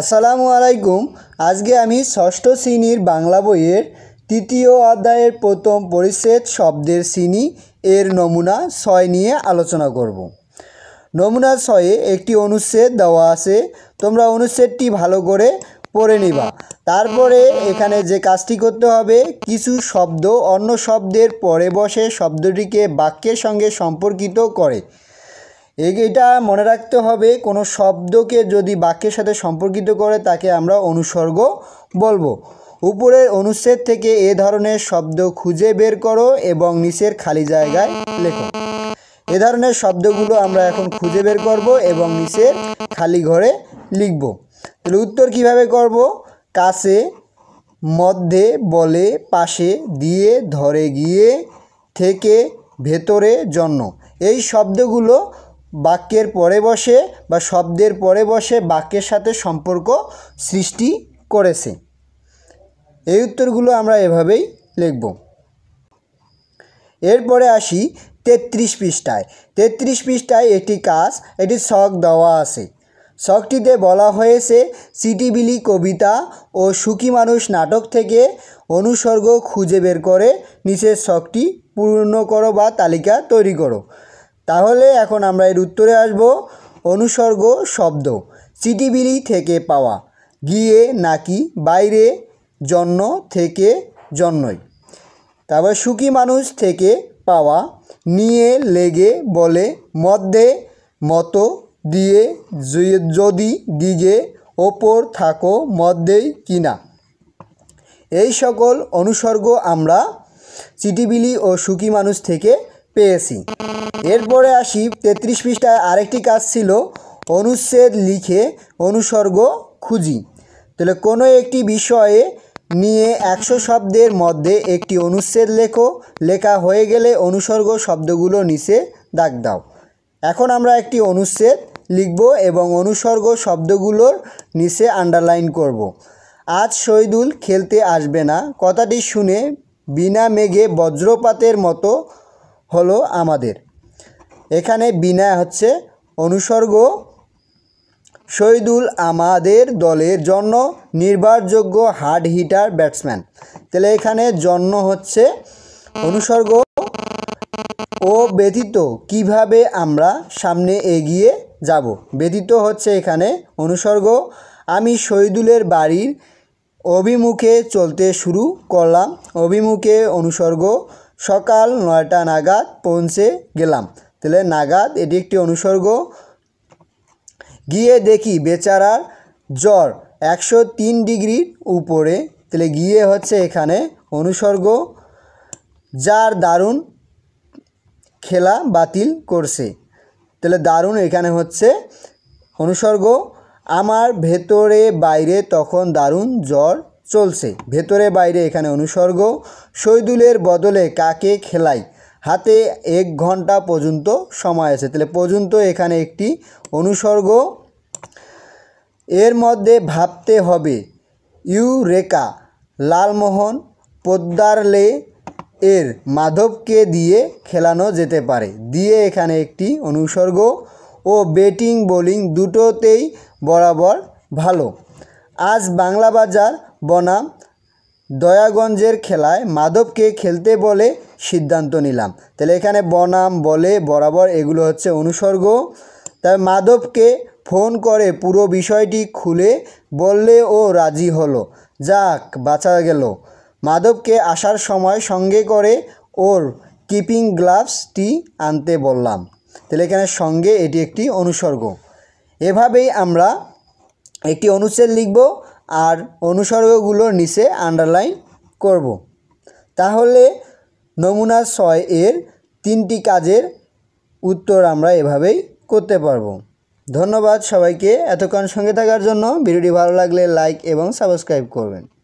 আসসালামু আলাইকুম আজকে আমি ষষ্ঠ শ্রেণীর বাংলা বইয়ের তৃতীয় অধ্যায়ের প্রথম পরিচ্ছেদ শব্দের শ্রেণী এর নমুনা ছয় নিয়ে আলোচনা করব। নমুনা ছয়ে একটি অনুচ্ছেদ দেওয়া আছে তোমরা অনুচ্ছেদটি ভালো করে পড়ে নিবা তারপরে এখানে যে কাজটি করতে হবে কিছু শব্দ অন্য শব্দের পরে বসে শব্দটিকে বাক্যের সঙ্গে সম্পর্কিত করে এটা মনে রাখতে হবে কোনো শব্দকে যদি বাক্যের সাথে সম্পর্কিত করে তাকে আমরা অনুসর্গ বলবো উপরের অনুচ্ছেদ থেকে এ ধরনের শব্দ খুঁজে বের করো এবং নিচের খালি জায়গায় লেখো এ ধরনের শব্দগুলো আমরা এখন খুঁজে বের করব এবং নিচে খালি ঘরে লিখব তাহলে উত্তর কিভাবে করব কাছে মধ্যে বলে পাশে দিয়ে ধরে গিয়ে থেকে ভেতরে জন্য এই শব্দগুলো বাক্যের পরে বসে বা শব্দের পরে বসে বাক্যের সাথে সম্পর্ক সৃষ্টি করেছে এই উত্তরগুলো আমরা এভাবেই লিখব এরপরে আসি তেত্রিশ পৃষ্ঠায় তেত্রিশ পৃষ্ঠায় একটি কাজ এটি শখ দেওয়া আছে শখটিতে বলা হয়েছে সিটিবিলি কবিতা ও সুখী মানুষ নাটক থেকে অনুসর্গ খুঁজে বের করে নিচের শখটি পূর্ণ করো বা তালিকা তৈরি করো তাহলে এখন আমরা এর উত্তরে আসব অনুসর্গ শব্দ চিটিবিলি থেকে পাওয়া গিয়ে নাকি বাইরে জন্য থেকে জন্যই তারপর সুখী মানুষ থেকে পাওয়া নিয়ে লেগে বলে মধ্যে মতো দিয়ে যদি দিগে ওপর থাকো মধ্যেই কিনা এই সকল অনুসর্গ আমরা চিটিবিলি ও সুখী মানুষ থেকে পেয়েছি এরপরে আসি তেত্রিশ পৃষ্ঠায় আরেকটি কাজ ছিল অনুচ্ছেদ লিখে অনুসর্গ খুঁজি তাহলে কোনো একটি বিষয়ে নিয়ে একশো শব্দের মধ্যে একটি অনুচ্ছেদ লেখো লেখা হয়ে গেলে অনুসর্গ শব্দগুলো নিচে দাগ দাও এখন আমরা একটি অনুচ্ছেদ লিখব এবং অনুসর্গ শব্দগুলোর নিচে আন্ডারলাইন করব। আজ শহীদুল খেলতে আসবে না কথাটি শুনে বিনা মেঘে বজ্রপাতের মতো হলো আমাদের এখানে বিনা হচ্ছে অনুসর্গ শহীদুল আমাদের দলের জন্য নির্ভরযোগ্য হার্ড হিটার ব্যাটসম্যান তাহলে এখানে জন্য হচ্ছে অনুসর্গ ও ব্যতীত কিভাবে আমরা সামনে এগিয়ে যাব ব্যতীত হচ্ছে এখানে অনুসর্গ আমি শহীদুলের বাড়ির অভিমুখে চলতে শুরু করলাম অভিমুখে অনুসর্গ সকাল নয়টা নাগাদ পৌঁছে গেলাম তাহলে নাগাদ এটি একটি অনুসর্গ গিয়ে দেখি বেচারার জ্বর একশো তিন ডিগ্রির উপরে তাহলে গিয়ে হচ্ছে এখানে অনুসর্গ যার দারুণ খেলা বাতিল করছে তাহলে দারুণ এখানে হচ্ছে অনুসর্গ আমার ভেতরে বাইরে তখন দারুণ জ্বর চলছে ভেতরে বাইরে এখানে অনুসর্গ শৈদুলের বদলে কাকে খেলাই হাতে এক ঘন্টা পর্যন্ত সময় আছে তাহলে পর্যন্ত এখানে একটি অনুসর্গ এর মধ্যে ভাবতে হবে ইউরেকা লালমোহন পোদ্দারলে এর মাধবকে দিয়ে খেলানো যেতে পারে দিয়ে এখানে একটি অনুসর্গ ও ব্যাটিং বোলিং দুটোতেই বরাবর ভালো আজ বাংলা বাজার বনাম দয়াগঞ্জের খেলায় মাধবকে খেলতে বলে সিদ্ধান্ত নিলাম তাহলে এখানে বনাম বলে বরাবর এগুলো হচ্ছে অনুসর্গ তাই মাধবকে ফোন করে পুরো বিষয়টি খুলে বললে ও রাজি হলো যাক বাঁচা গেল মাধবকে আসার সময় সঙ্গে করে ওর কিপিং গ্লাভসটি আনতে বললাম তাহলে এখানে সঙ্গে এটি একটি অনুসর্গ এভাবেই আমরা একটি অনুচ্ছেদ লিখব আর অনুসর্গগুলোর নিচে আন্ডারলাইন করব। তাহলে নমুনা ছয় এর তিনটি কাজের উত্তর আমরা এভাবেই করতে পারবো ধন্যবাদ সবাইকে এতক্ষণ সঙ্গে থাকার জন্য ভিডিওটি ভালো লাগলে লাইক এবং সাবস্ক্রাইব করবেন